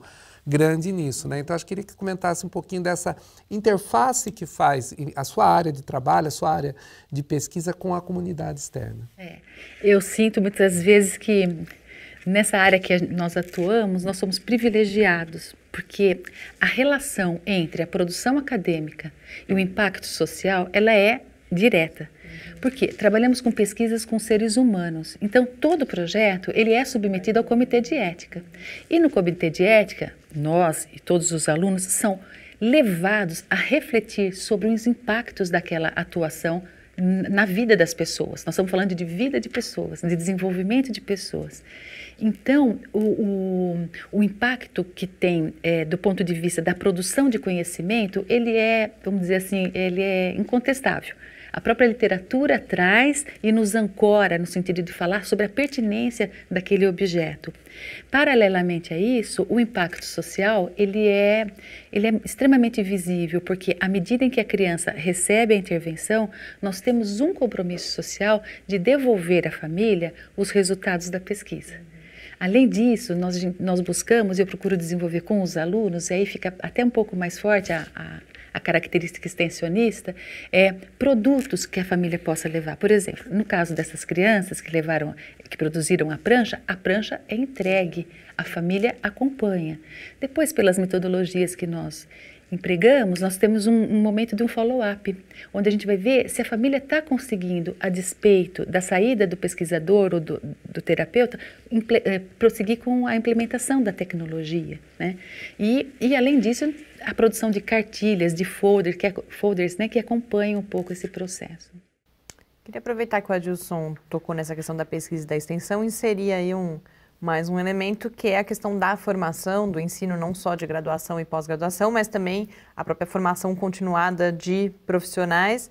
grande nisso. Né? Então, acho que queria que comentasse um pouquinho dessa interface que faz a sua área de trabalho, a sua área de pesquisa com a comunidade externa. É. Eu sinto muitas vezes que nessa área que nós atuamos, nós somos privilegiados, porque a relação entre a produção acadêmica e o impacto social, ela é direta. Porque trabalhamos com pesquisas com seres humanos. Então, todo projeto, ele é submetido ao comitê de ética. E no comitê de ética, nós e todos os alunos são levados a refletir sobre os impactos daquela atuação na vida das pessoas. Nós estamos falando de vida de pessoas, de desenvolvimento de pessoas. Então, o, o, o impacto que tem é, do ponto de vista da produção de conhecimento, ele é, vamos dizer assim, ele é incontestável. A própria literatura traz e nos ancora no sentido de falar sobre a pertinência daquele objeto. Paralelamente a isso, o impacto social ele é, ele é extremamente visível, porque à medida em que a criança recebe a intervenção, nós temos um compromisso social de devolver à família os resultados da pesquisa. Além disso, nós, nós buscamos, eu procuro desenvolver com os alunos, e aí fica até um pouco mais forte a, a a característica extensionista, é produtos que a família possa levar. Por exemplo, no caso dessas crianças que levaram, que produziram a prancha, a prancha é entregue, a família acompanha. Depois, pelas metodologias que nós empregamos, nós temos um, um momento de um follow-up, onde a gente vai ver se a família está conseguindo, a despeito da saída do pesquisador ou do, do terapeuta, é, prosseguir com a implementação da tecnologia. Né? E, e, além disso, a produção de cartilhas, de folder, que, é, folders né, que acompanham um pouco esse processo. Queria aproveitar que o Adilson tocou nessa questão da pesquisa e da extensão e inserir aí um, mais um elemento que é a questão da formação, do ensino não só de graduação e pós-graduação, mas também a própria formação continuada de profissionais.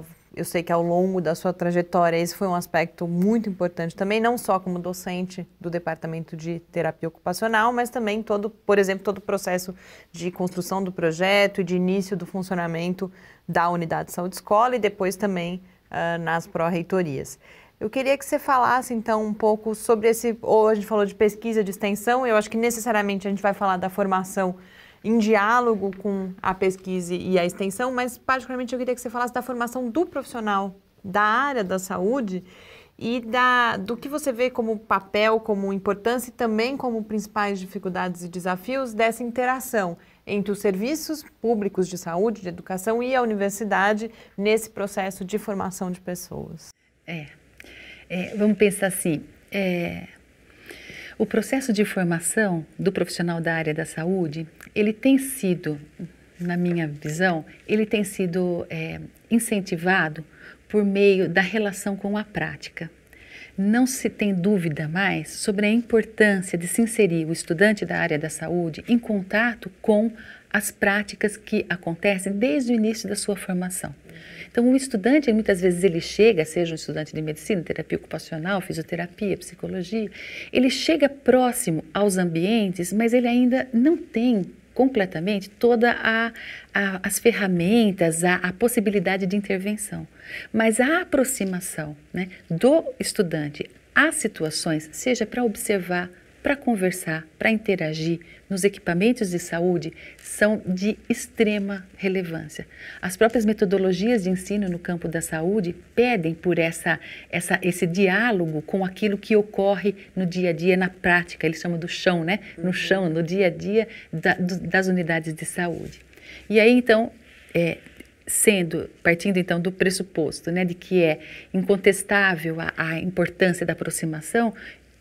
Uh, eu sei que ao longo da sua trajetória esse foi um aspecto muito importante também, não só como docente do departamento de terapia ocupacional, mas também todo, por exemplo, todo o processo de construção do projeto e de início do funcionamento da unidade de saúde escola e depois também uh, nas pró-reitorias. Eu queria que você falasse então um pouco sobre esse. Ou a gente falou de pesquisa, de extensão, eu acho que necessariamente a gente vai falar da formação em diálogo com a pesquisa e a extensão, mas particularmente eu queria que você falasse da formação do profissional da área da saúde e da, do que você vê como papel, como importância e também como principais dificuldades e desafios dessa interação entre os serviços públicos de saúde, de educação e a universidade nesse processo de formação de pessoas. É, é, vamos pensar assim: é, o processo de formação do profissional da área da saúde, ele tem sido, na minha visão, ele tem sido é, incentivado por meio da relação com a prática. Não se tem dúvida mais sobre a importância de se inserir o estudante da área da saúde em contato com as práticas que acontecem desde o início da sua formação. Então, o estudante, muitas vezes, ele chega, seja um estudante de medicina, terapia ocupacional, fisioterapia, psicologia, ele chega próximo aos ambientes, mas ele ainda não tem completamente todas as ferramentas, a, a, possibilidade de intervenção. Mas a aproximação né, do estudante às situações, seja para observar, para conversar, para interagir nos equipamentos de saúde são de extrema relevância. As próprias metodologias de ensino no campo da saúde pedem por essa, essa, esse diálogo com aquilo que ocorre no dia a dia, na prática, eles chamam do chão, né? No uhum. chão, no dia a dia da, do, das unidades de saúde. E aí, então, é, sendo, partindo então do pressuposto, né, de que é incontestável a, a importância da aproximação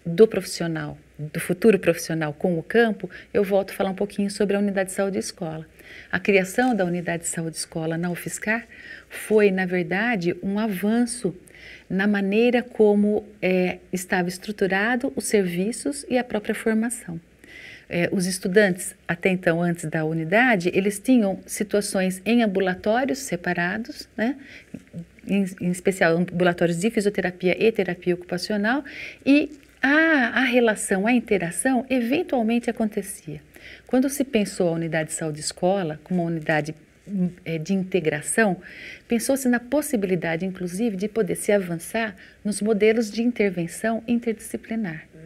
do profissional do futuro profissional com o campo, eu volto a falar um pouquinho sobre a unidade de saúde escola. A criação da unidade de saúde escola na UFSCar foi, na verdade, um avanço na maneira como é, estava estruturado os serviços e a própria formação. É, os estudantes, até então, antes da unidade, eles tinham situações em ambulatórios separados, né? em, em especial ambulatórios de fisioterapia e terapia ocupacional, e a, a relação, a interação eventualmente acontecia. Quando se pensou a unidade saúde-escola como uma unidade é, de integração, pensou-se na possibilidade, inclusive, de poder se avançar nos modelos de intervenção interdisciplinar. Uhum.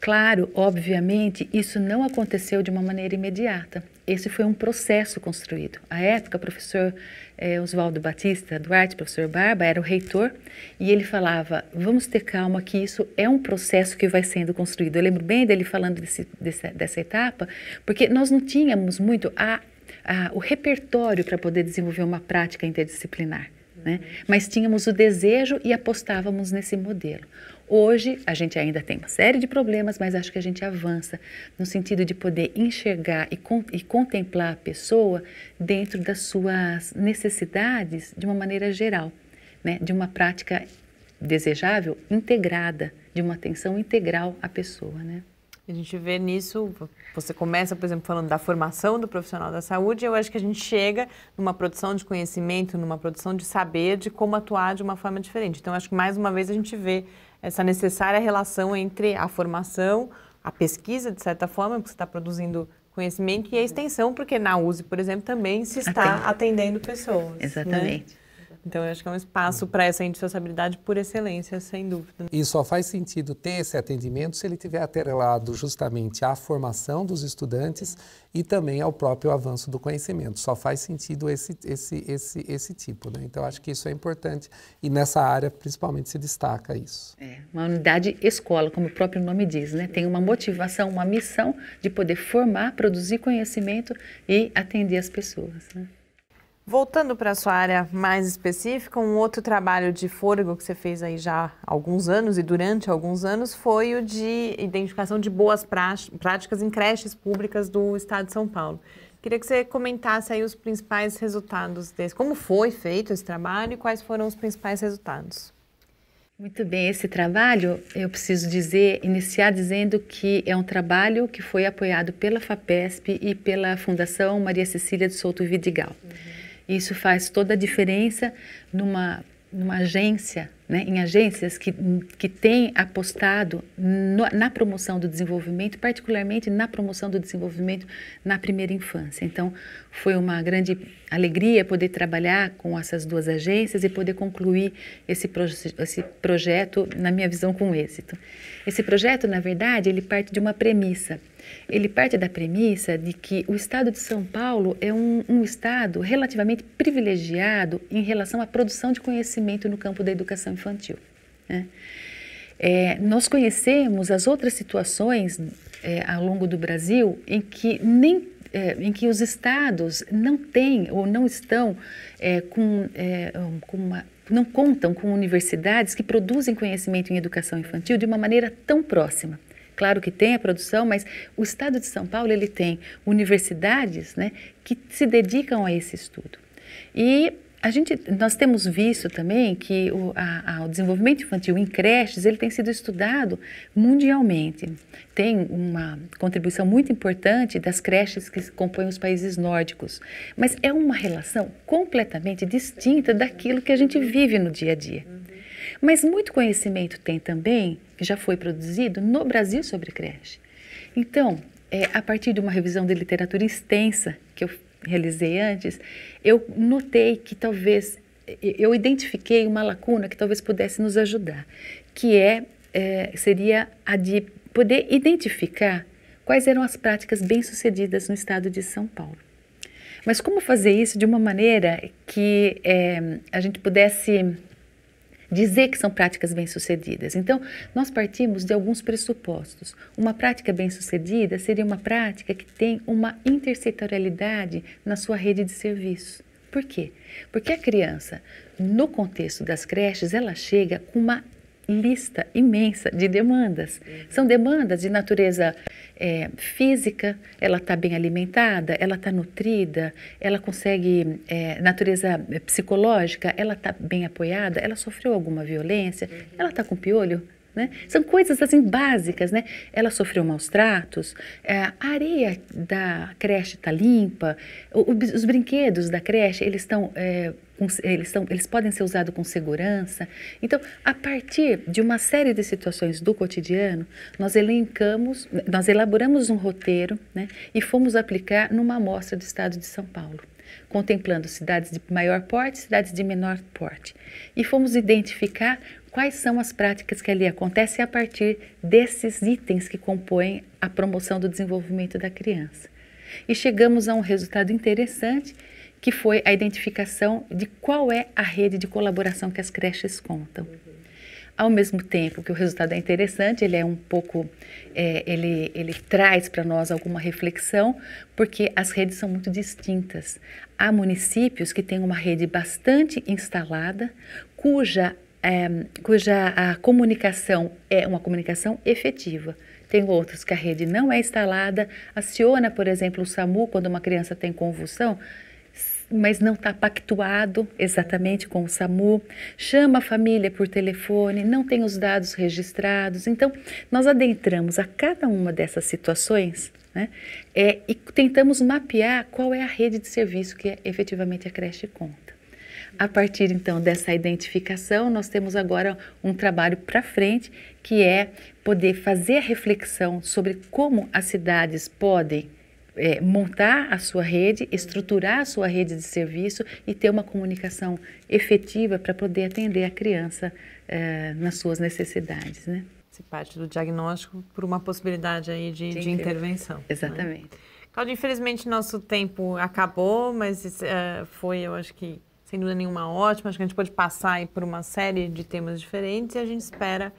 Claro, obviamente, isso não aconteceu de uma maneira imediata esse foi um processo construído. À época, o professor é, Oswaldo Batista Duarte, professor Barba, era o reitor e ele falava: vamos ter calma, que isso é um processo que vai sendo construído. Eu lembro bem dele falando desse, desse, dessa etapa, porque nós não tínhamos muito a, a, o repertório para poder desenvolver uma prática interdisciplinar. Né? Mas tínhamos o desejo e apostávamos nesse modelo. Hoje a gente ainda tem uma série de problemas, mas acho que a gente avança no sentido de poder enxergar e, con e contemplar a pessoa dentro das suas necessidades de uma maneira geral, né? de uma prática desejável integrada, de uma atenção integral à pessoa. Né? A gente vê nisso, você começa, por exemplo, falando da formação do profissional da saúde, eu acho que a gente chega numa produção de conhecimento, numa produção de saber de como atuar de uma forma diferente. Então, acho que mais uma vez a gente vê essa necessária relação entre a formação, a pesquisa, de certa forma, porque você está produzindo conhecimento, e a uhum. extensão, porque na USE, por exemplo, também se está atendendo pessoas. Né? Exatamente. Né? Então, eu acho que é um espaço uhum. para essa indissociabilidade por excelência, sem dúvida. E só faz sentido ter esse atendimento se ele tiver atrelado justamente à formação dos estudantes e também ao próprio avanço do conhecimento. Só faz sentido esse, esse, esse, esse tipo, né? Então, acho que isso é importante e nessa área, principalmente, se destaca isso. É, uma unidade escola, como o próprio nome diz, né? Tem uma motivação, uma missão de poder formar, produzir conhecimento e atender as pessoas, né? Voltando para a sua área mais específica, um outro trabalho de fôlego que você fez aí já há alguns anos e durante alguns anos foi o de identificação de boas práticas em creches públicas do Estado de São Paulo. Queria que você comentasse aí os principais resultados desse, como foi feito esse trabalho e quais foram os principais resultados. Muito bem, esse trabalho, eu preciso dizer, iniciar dizendo que é um trabalho que foi apoiado pela FAPESP e pela Fundação Maria Cecília de Souto Vidigal. Uhum. Isso faz toda a diferença numa, numa agência, né, em agências que, que têm apostado no, na promoção do desenvolvimento, particularmente na promoção do desenvolvimento na primeira infância. Então, foi uma grande alegria poder trabalhar com essas duas agências e poder concluir esse, proje esse projeto, na minha visão, com êxito. Esse projeto, na verdade, ele parte de uma premissa ele parte da premissa de que o estado de São Paulo é um, um estado relativamente privilegiado em relação à produção de conhecimento no campo da educação infantil. Né? É, nós conhecemos as outras situações é, ao longo do Brasil em que nem é, em que os estados não têm ou não estão é, com, é, com uma, não contam com universidades que produzem conhecimento em educação infantil de uma maneira tão próxima. Claro que tem a produção, mas o Estado de São Paulo ele tem universidades né, que se dedicam a esse estudo. E a gente, nós temos visto também que o, a, a, o, desenvolvimento infantil em creches ele tem sido estudado mundialmente. Tem uma contribuição muito importante das creches que compõem os países nórdicos, mas é uma relação completamente distinta daquilo que a gente vive no dia a dia. Mas muito conhecimento tem também, que já foi produzido no Brasil sobre creche. Então, é, a partir de uma revisão de literatura extensa que eu realizei antes, eu notei que talvez, eu identifiquei uma lacuna que talvez pudesse nos ajudar, que é, é seria a de poder identificar quais eram as práticas bem-sucedidas no estado de São Paulo. Mas como fazer isso de uma maneira que é, a gente pudesse dizer que são práticas bem-sucedidas. Então, nós partimos de alguns pressupostos. Uma prática bem-sucedida seria uma prática que tem uma intersetorialidade na sua rede de serviço. Por quê? Porque a criança, no contexto das creches, ela chega com uma lista imensa de demandas. São demandas de natureza é, física, ela está bem alimentada, ela está nutrida, ela consegue, é, natureza psicológica, ela está bem apoiada, ela sofreu alguma violência, ela está com piolho, né? São coisas assim básicas, né? Ela sofreu maus tratos, é, a areia da creche está limpa, os brinquedos da creche eles estão é, eles, são, eles podem ser usados com segurança. Então, a partir de uma série de situações do cotidiano, nós elencamos, nós elaboramos um roteiro né, e fomos aplicar numa amostra do estado de São Paulo contemplando cidades de maior porte e cidades de menor porte. E fomos identificar quais são as práticas que ali acontecem a partir desses itens que compõem a promoção do desenvolvimento da criança. E chegamos a um resultado interessante, que foi a identificação de qual é a rede de colaboração que as creches contam. Ao mesmo tempo que o resultado é interessante, ele é um pouco, é, ele, ele traz para nós alguma reflexão, porque as redes são muito distintas. Há municípios que têm uma rede bastante instalada, cuja, é, cuja a comunicação é uma comunicação efetiva. Tem outros que a rede não é instalada, aciona, por exemplo, o SAMU quando uma criança tem convulsão, mas não está pactuado exatamente com o SAMU, chama a família por telefone, não tem os dados registrados. Então, nós adentramos a cada uma dessas situações né, é, e tentamos mapear qual é a rede de serviço que é, efetivamente a creche conta. A partir então dessa identificação, nós temos agora um trabalho para frente que é poder fazer a reflexão sobre como as cidades podem é, montar a sua rede, estruturar a sua rede de serviço e ter uma comunicação efetiva para poder atender a criança é, nas suas necessidades, né? Se parte do diagnóstico por uma possibilidade aí de, de, de intervenção. Né? Exatamente. Né? Claudio, infelizmente nosso tempo acabou, mas é, foi, eu acho que, sem dúvida nenhuma, ótimo. Acho que a gente pode passar aí por uma série de temas diferentes e a gente espera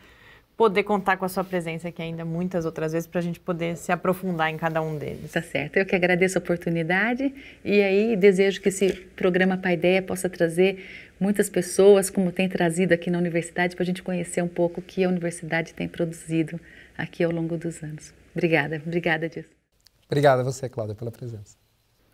poder contar com a sua presença aqui ainda muitas outras vezes para a gente poder se aprofundar em cada um deles. Tá certo. Eu que agradeço a oportunidade e aí desejo que esse programa Pai Ideia possa trazer muitas pessoas, como tem trazido aqui na universidade, para a gente conhecer um pouco o que a universidade tem produzido aqui ao longo dos anos. Obrigada, obrigada, Dias. Obrigada a você, Cláudia, pela presença.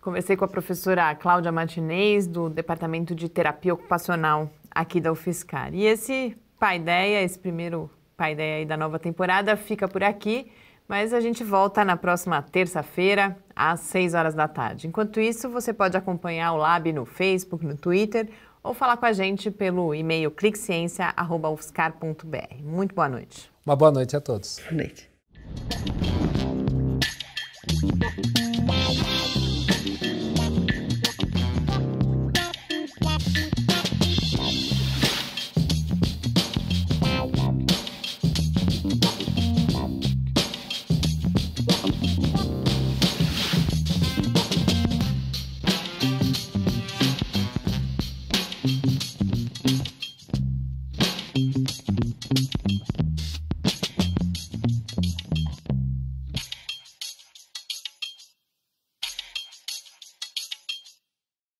Conversei com a professora Cláudia Martinez, do Departamento de Terapia Ocupacional aqui da UFSCar. E esse Pai Ideia, esse primeiro participar ideia aí da nova temporada fica por aqui, mas a gente volta na próxima terça-feira, às 6 horas da tarde. Enquanto isso, você pode acompanhar o Lab no Facebook, no Twitter ou falar com a gente pelo e-mail cliqueciência.ufscar.br. Muito boa noite. Uma boa noite a todos. Boa noite.